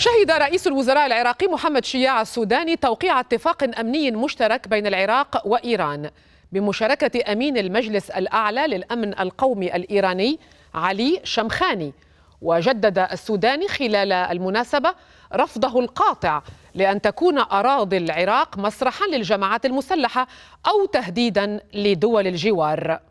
شهد رئيس الوزراء العراقي محمد شياع السوداني توقيع اتفاق امني مشترك بين العراق وايران بمشاركه امين المجلس الاعلى للامن القومي الايراني علي شمخاني وجدد السوداني خلال المناسبه رفضه القاطع لان تكون اراضي العراق مسرحا للجماعات المسلحه او تهديدا لدول الجوار